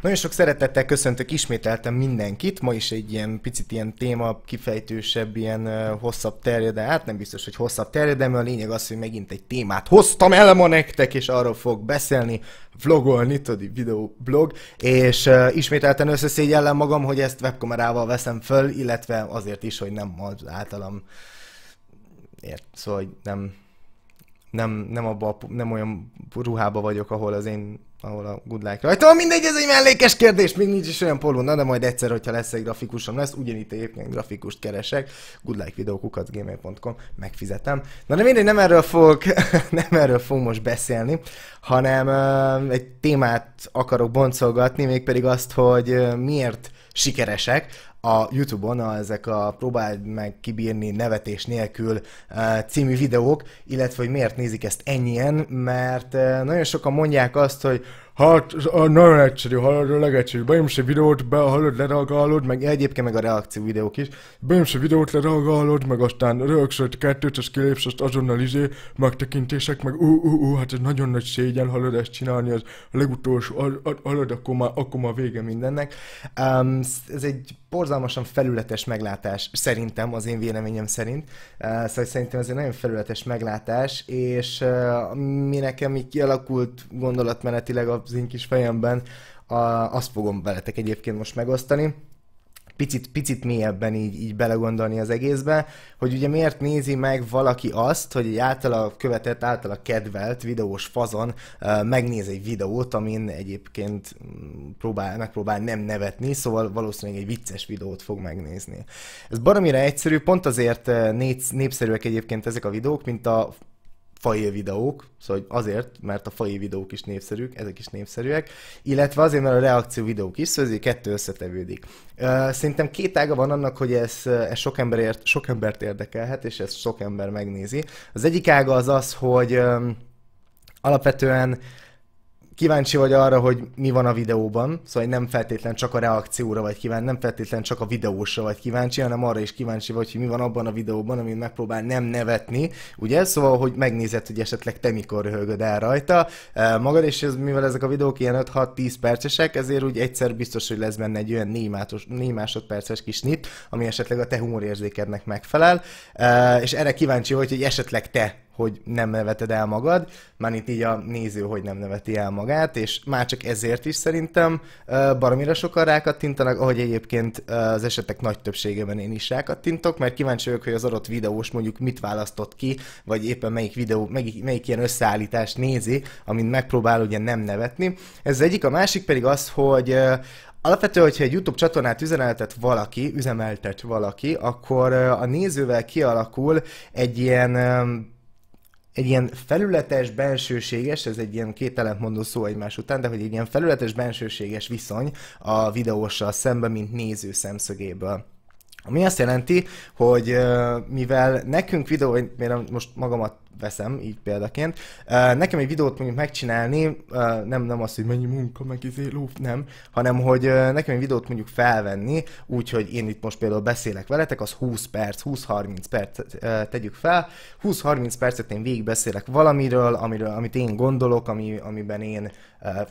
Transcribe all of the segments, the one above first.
Nagyon sok szeretettel köszöntök ismételtem mindenkit. Ma is egy ilyen picit ilyen téma, kifejtősebb, ilyen hosszabb de Hát nem biztos, hogy hosszabb terjed, mert a lényeg az, hogy megint egy témát hoztam el ma nektek, és arról fog beszélni, vlogolni, tudod, videoblog, és uh, ismételten összeszégyellem magam, hogy ezt webkamerával veszem föl, illetve azért is, hogy nem az általam ért, szóval nem nem, nem, abba nem olyan ruhába vagyok, ahol az én ahol a good like rajta. Mindegy, ez egy mellékes kérdés, még nincs is olyan poló, na de majd egyszer, hogyha lesz egy grafikusom, lesz, ugyanitt egyébként grafikust keresek, goodlikevideókukatgmail.com, megfizetem. Na de mindegy, nem erről fogok, nem erről fogok most beszélni, hanem uh, egy témát akarok boncolgatni, mégpedig azt, hogy uh, miért sikeresek a YouTube-on a, ezek a próbáld meg kibírni nevetés nélkül e, című videók, illetve hogy miért nézik ezt ennyien, mert e, nagyon sokan mondják azt, hogy Hát, a, nagyon egyszerű, hallod, a legegyszerűbb. Benyomsz egy videót, be, leragálod, meg egyébként meg a reakció videók is. Benyomsz egy videót, leragálod, meg aztán rögzöd egy kettőt, az kilépsz, azt azonnal izé, megtekintések, meg ú, ú, ú, hát ez nagyon nagy szégyen, hallod ezt csinálni, az a legutolsó, hallod, akkor már, akkor már vége mindennek. Um, ez egy borzalmasan felületes meglátás, szerintem, az én véleményem szerint. Uh, szóval szerintem ez egy nagyon felületes meglátás, és uh, mi nekem így kialakult gondolatmenetileg a az én kis fejemben, a, azt fogom veletek egyébként most megosztani picit, picit mélyebben így, így belegondolni az egészbe, hogy ugye miért nézi meg valaki azt, hogy egy általa követett, általa kedvelt videós fazon uh, megnéz egy videót, amin egyébként mm, próbál, megpróbál nem nevetni, szóval valószínűleg egy vicces videót fog megnézni. Ez baromira egyszerű, pont azért népszerűek egyébként ezek a videók, mint a fai videók, szóval azért, mert a fai videók is népszerűk, ezek is népszerűek, illetve azért, mert a reakció videók is, szóval ezért kettő összetevődik. Szerintem két ága van annak, hogy ez, ez sok, emberért, sok embert érdekelhet, és ezt sok ember megnézi. Az egyik ága az az, hogy alapvetően kíváncsi vagy arra, hogy mi van a videóban, szóval nem feltétlen csak a reakcióra vagy kíváncsi, nem feltétlen csak a videósra vagy kíváncsi, hanem arra is kíváncsi vagy, hogy mi van abban a videóban, amit megpróbál nem nevetni, ugye? Szóval, hogy megnézed, hogy esetleg te mikor röhögöd el rajta magad, és ez, mivel ezek a videók ilyen 5-6-10 percesek, ezért úgy egyszer biztos, hogy lesz benne egy olyan 4, másodperces kis nit, ami esetleg a te humorérzékednek megfelel, és erre kíváncsi vagy, hogy esetleg te hogy nem neveted el magad, már itt így a néző, hogy nem neveti el magát, és már csak ezért is szerintem baromira sokan rákattintanak, ahogy egyébként az esetek nagy többségében én is rákattintok, mert kíváncsi vagyok, hogy az adott videós mondjuk mit választott ki, vagy éppen melyik videó, melyik, melyik ilyen összeállítást nézi, amit megpróbál ugye nem nevetni. Ez az egyik, a másik pedig az, hogy Alapvetően, hogyha egy YouTube csatornát üzemeltet valaki, üzemeltet valaki, akkor a nézővel kialakul egy ilyen egy ilyen felületes, bensőséges, ez egy ilyen két ellentmondó szó egymás után, de hogy egy ilyen felületes, bensőséges viszony a videóssal szemben, mint néző szemszögéből. Ami azt jelenti, hogy mivel nekünk videó, én most magamat veszem így példaként. Nekem egy videót mondjuk megcsinálni, nem, nem az, hogy mennyi munka, meg izé, lúf, nem, hanem hogy nekem egy videót mondjuk felvenni, úgyhogy én itt most például beszélek veletek, az 20 perc, 20-30 perc tegyük fel. 20-30 percet én végig beszélek valamiről, amiről, amit én gondolok, ami, amiben én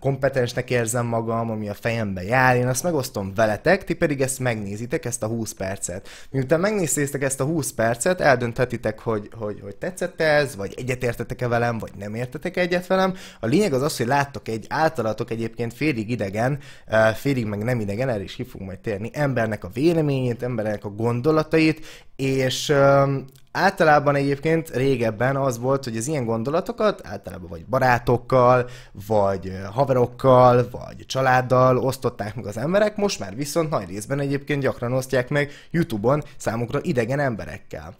kompetensnek érzem magam, ami a fejembe jár, én azt megosztom veletek, ti pedig ezt megnézitek, ezt a 20 percet. Miután megnéztétek ezt a 20 percet, eldönthetitek, hogy, hogy, hogy tetszett ez, ez, vagy egyetértetek-e velem, vagy nem értetek egyet velem. A lényeg az az, hogy láttok egy általatok egyébként félig idegen, félig meg nem idegen, erre is ki fog majd térni, embernek a véleményét, embernek a gondolatait, és Általában egyébként régebben az volt, hogy az ilyen gondolatokat általában vagy barátokkal, vagy haverokkal, vagy családdal osztották meg az emberek, most már viszont nagy részben egyébként gyakran osztják meg YouTube-on számukra idegen emberekkel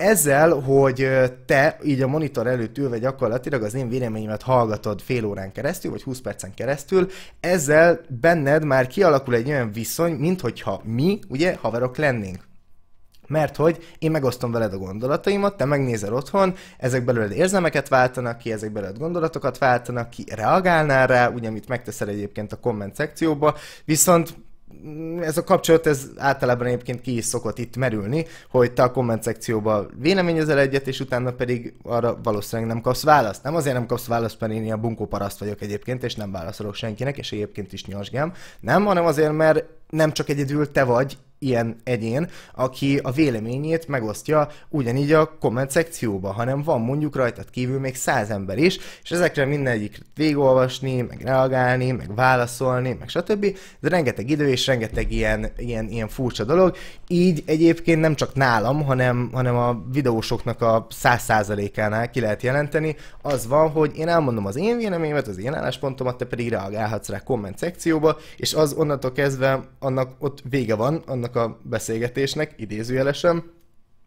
ezzel, hogy te így a monitor előtt ülve gyakorlatilag az én véleményemet hallgatod fél órán keresztül, vagy 20 percen keresztül, ezzel benned már kialakul egy olyan viszony, mint hogyha mi, ugye, haverok lennénk mert hogy én megosztom veled a gondolataimat, te megnézel otthon, ezek belőled érzelmeket váltanak ki, ezek belőled gondolatokat váltanak ki, reagálnál rá, ugye amit megteszel egyébként a komment szekcióba, viszont ez a kapcsolat, ez általában egyébként ki is szokott itt merülni, hogy te a komment szekcióban véleményezel egyet, és utána pedig arra valószínűleg nem kapsz választ. Nem azért nem kapsz választ, mert én a bunkó paraszt vagyok egyébként, és nem válaszolok senkinek, és egyébként is nyasgám. Nem, hanem azért, mert nem csak egyedül te vagy ilyen egyén, aki a véleményét megosztja ugyanígy a komment szekcióba, hanem van mondjuk rajtad kívül még száz ember is, és ezekre mindegyik végolvasni, meg reagálni, meg válaszolni, meg stb. De rengeteg idő és rengeteg ilyen, ilyen, ilyen furcsa dolog. Így egyébként nem csak nálam, hanem, hanem a videósoknak a száz százalékánál ki lehet jelenteni, az van, hogy én elmondom az én véleményemet, az én álláspontomat, te pedig reagálhatsz rá komment szekcióba, és az onnantól kezdve annak ott vége van, annak magának a beszélgetésnek, idézőjelesen,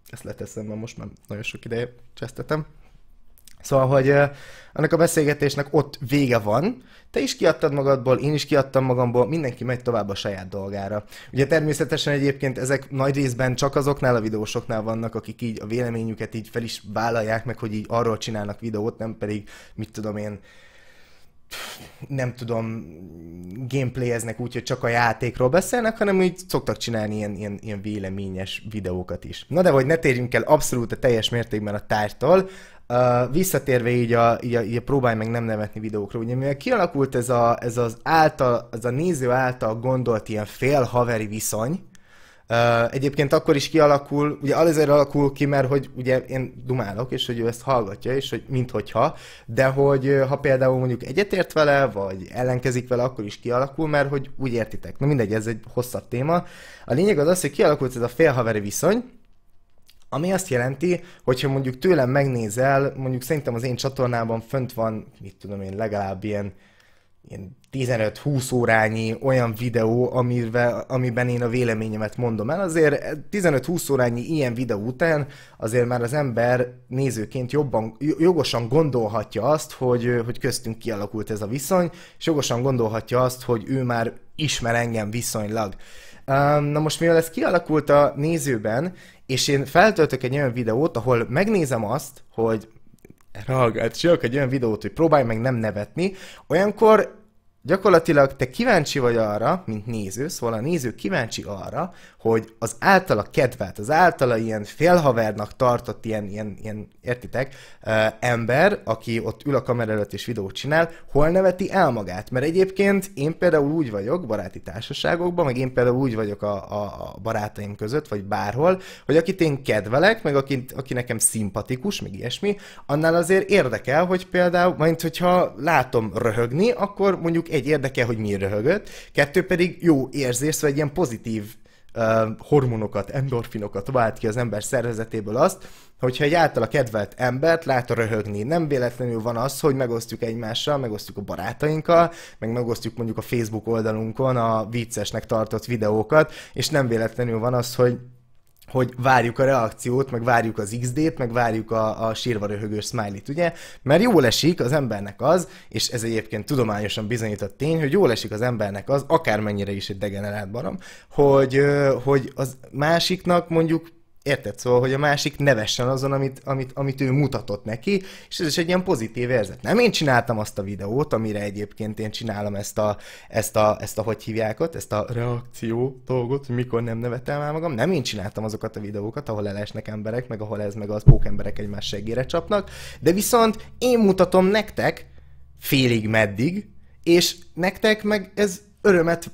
ezt leteszem, mert most már nagyon sok ideje csesztetem. Szóval, hogy eh, ennek a beszélgetésnek ott vége van, te is kiadtad magadból, én is kiadtam magamból, mindenki megy tovább a saját dolgára. Ugye természetesen egyébként ezek nagy részben csak azoknál a videósoknál vannak, akik így a véleményüket így fel is vállalják meg, hogy így arról csinálnak videót, nem pedig mit tudom én, nem tudom, gameplayeznek úgy, hogy csak a játékról beszélnek, hanem úgy szoktak csinálni ilyen, ilyen, ilyen véleményes videókat is. Na de hogy ne térjünk el abszolút a teljes mértékben a tárgytól, Uh, visszatérve így a, így, a, így a próbálj meg nem nevetni videókra, ugye mivel kialakult ez, a, ez az, által, ez a néző által gondolt ilyen fél haveri viszony, egyébként akkor is kialakul, ugye azért alakul ki, mert hogy ugye én dumálok, és hogy ő ezt hallgatja, és hogy minthogyha, de hogy ha például mondjuk egyetért vele, vagy ellenkezik vele, akkor is kialakul, mert hogy úgy értitek. Na mindegy, ez egy hosszabb téma. A lényeg az az, hogy kialakult ez a félhaveri viszony, ami azt jelenti, hogyha mondjuk tőlem megnézel, mondjuk szerintem az én csatornában fönt van, mit tudom én, legalább ilyen ilyen 15-20 órányi olyan videó, amivel, amiben én a véleményemet mondom el. Azért 15-20 órányi ilyen videó után azért már az ember nézőként jobban, jogosan gondolhatja azt, hogy, hogy köztünk kialakult ez a viszony, és jogosan gondolhatja azt, hogy ő már ismer engem viszonylag. Na most mivel ez kialakult a nézőben, és én feltöltök egy olyan videót, ahol megnézem azt, hogy reagált. Csinálok egy olyan videót, hogy próbálj meg nem nevetni. Olyankor gyakorlatilag te kíváncsi vagy arra, mint néző, szóval a néző kíváncsi arra, hogy az általa kedvelt, az általa ilyen félhavernak tartott ilyen, ilyen, ilyen értitek, uh, ember, aki ott ül a kamera előtt és videót csinál, hol neveti el magát? Mert egyébként én például úgy vagyok baráti társaságokban, meg én például úgy vagyok a, a, a barátaim között, vagy bárhol, hogy akit én kedvelek, meg aki, aki nekem szimpatikus, meg ilyesmi, annál azért érdekel, hogy például, mint hogyha látom röhögni, akkor mondjuk egy érdekel, hogy mi röhögött, kettő pedig jó érzés, vagy szóval ilyen pozitív uh, hormonokat, endorfinokat vált ki az ember szervezetéből azt, hogyha egy a kedvelt embert lát röhögni. Nem véletlenül van az, hogy megosztjuk egymással, megosztjuk a barátainkkal, meg megosztjuk mondjuk a Facebook oldalunkon a viccesnek tartott videókat, és nem véletlenül van az, hogy hogy várjuk a reakciót, meg várjuk az XD-t, meg várjuk a, a sírva röhögős smiley-t, ugye? Mert jól esik az embernek az, és ez egyébként tudományosan bizonyított tény, hogy jól esik az embernek az, akármennyire is egy degenerált barom, hogy, hogy az másiknak mondjuk Érted? Szóval, hogy a másik nevessen azon, amit, amit, amit ő mutatott neki, és ez is egy ilyen pozitív érzet. Nem én csináltam azt a videót, amire egyébként én csinálom ezt a, ezt a, ezt a hogy hívják ott, ezt a reakció dolgot, hogy mikor nem nevetem már magam. Nem én csináltam azokat a videókat, ahol elesnek emberek, meg ahol ez, meg az emberek egymás segére csapnak, de viszont én mutatom nektek félig meddig, és nektek meg ez örömet,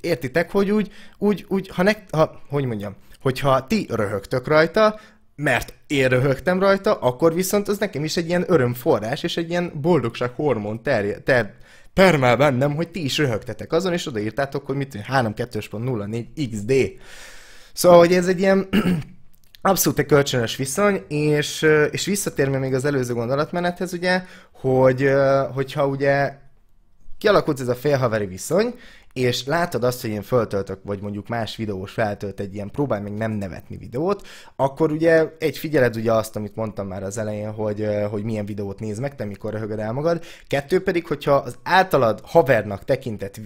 értitek, hogy úgy, úgy, úgy ha, nek, ha hogy mondjam, hogyha ti röhögtök rajta, mert én röhögtem rajta, akkor viszont az nekem is egy ilyen örömforrás, és egy ilyen boldogság hormon terje, ter, termel bennem, hogy ti is röhögtetek azon, és odaírtátok, hogy mit 3.2.04 XD. Szóval, hogy ez egy ilyen abszolút egy kölcsönös viszony, és, és visszatérve még az előző gondolatmenethez, ugye, hogy, hogyha ugye kialakult ez a félhaveri viszony, és látod azt, hogy én föltöltök, vagy mondjuk más videós feltölt egy ilyen próbál még nem nevetni videót, akkor ugye egy figyeled ugye azt, amit mondtam már az elején, hogy, hogy milyen videót néz meg, te mikor röhögöd el magad. Kettő pedig, hogyha az általad havernak tekintett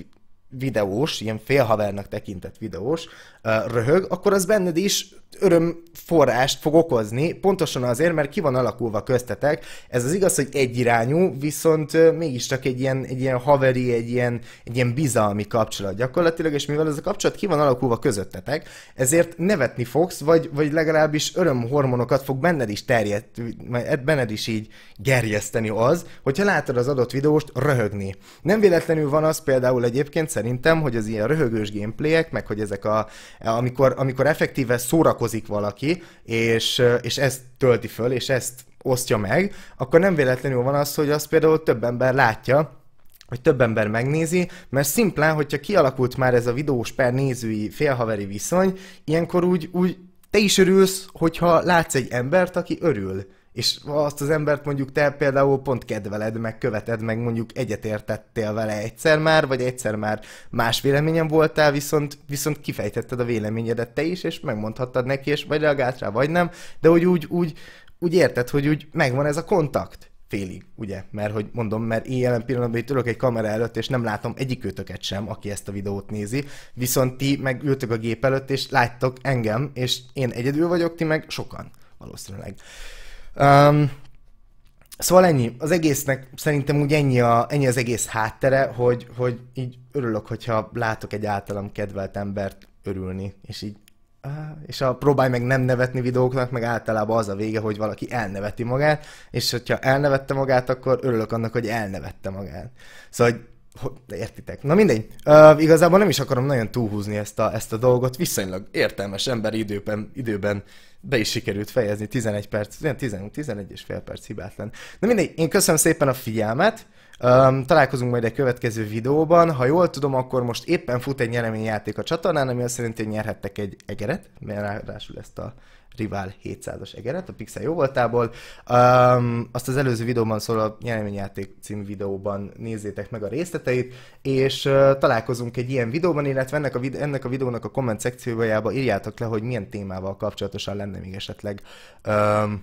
videós, ilyen félhavernak tekintett videós röhög, akkor az benned is örömforrást fog okozni, pontosan azért, mert ki van alakulva köztetek. Ez az igaz, hogy egyirányú, viszont mégiscsak egy ilyen, egy ilyen haveri, egy ilyen, egy ilyen bizalmi kapcsolat gyakorlatilag, és mivel ez a kapcsolat ki van alakulva közöttetek, ezért nevetni fogsz, vagy, vagy legalábbis örömhormonokat fog benned is terjed, benned is így gerjeszteni az, hogyha látod az adott videóst röhögni. Nem véletlenül van az például egyébként szerintem, hogy az ilyen röhögős gameplayek, meg hogy ezek a, amikor, amikor effektíve szórakoznak szórakozik valaki, és, és ezt tölti föl, és ezt osztja meg, akkor nem véletlenül van az, hogy azt például több ember látja, hogy több ember megnézi, mert szimplán, hogyha kialakult már ez a videós per nézői félhaveri viszony, ilyenkor úgy, úgy te is örülsz, hogyha látsz egy embert, aki örül és azt az embert mondjuk te például pont kedveled, meg követed, meg mondjuk egyetértettél vele egyszer már, vagy egyszer már más véleményen voltál, viszont, viszont kifejtetted a véleményedet te is, és megmondhattad neki, és vagy reagált rá, vagy nem, de hogy úgy, úgy, úgy érted, hogy úgy megvan ez a kontakt félig, ugye? Mert hogy mondom, mert én jelen pillanatban itt ülök egy kamera előtt, és nem látom egyik őtöket sem, aki ezt a videót nézi, viszont ti meg ültök a gép előtt, és láttok engem, és én egyedül vagyok, ti meg sokan valószínűleg. Um, Szóval ennyi. Az egésznek szerintem úgy ennyi, a, ennyi az egész háttere, hogy, hogy így örülök, hogyha látok egy általam kedvelt embert örülni, és így és a próbálj meg nem nevetni videóknak, meg általában az a vége, hogy valaki elneveti magát, és hogyha elnevette magát, akkor örülök annak, hogy elnevette magát. Szóval, Értitek? Na mindegy. Uh, igazából nem is akarom nagyon túlhúzni ezt a, ezt a dolgot. Viszonylag értelmes ember időben, időben be is sikerült fejezni 11 perc, 11, 11 és fél perc hibátlan. Na mindegy, én köszönöm szépen a figyelmet. Um, találkozunk majd egy következő videóban. Ha jól tudom, akkor most éppen fut egy nyereményjáték a csatornán, ami azt szerint, hogy nyerhettek egy egeret, mert ráadásul ezt a rivál 700-as egeret, a Pixel jó voltából. Um, azt az előző videóban szól a nyereményjáték című videóban nézzétek meg a részleteit, és uh, találkozunk egy ilyen videóban, illetve ennek a, vid- ennek a videónak a komment szekciójába írjátok le, hogy milyen témával kapcsolatosan lenne még esetleg um,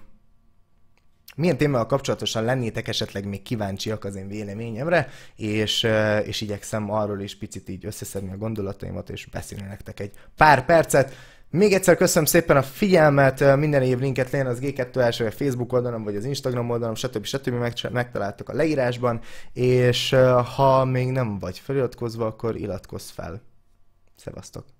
milyen témával kapcsolatosan lennétek esetleg még kíváncsiak az én véleményemre, és, és igyekszem arról is picit így összeszedni a gondolataimat, és beszélni nektek egy pár percet. Még egyszer köszönöm szépen a figyelmet, minden év linket legyen az G2 első Facebook oldalon, vagy az Instagram oldalon, stb. stb. megtaláltok a leírásban, és ha még nem vagy feliratkozva, akkor iratkozz fel. Szevasztok!